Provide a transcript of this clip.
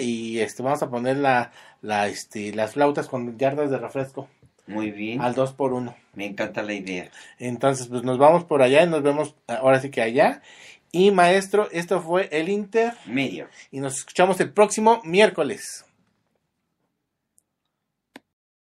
y este vamos a poner este, las flautas con yardas de refresco. Muy bien. Al 2 por 1 Me encanta la idea. Entonces, pues nos vamos por allá y nos vemos ah, ahora sí que allá. Y maestro, esto fue el Intermedio. Y nos escuchamos el próximo miércoles.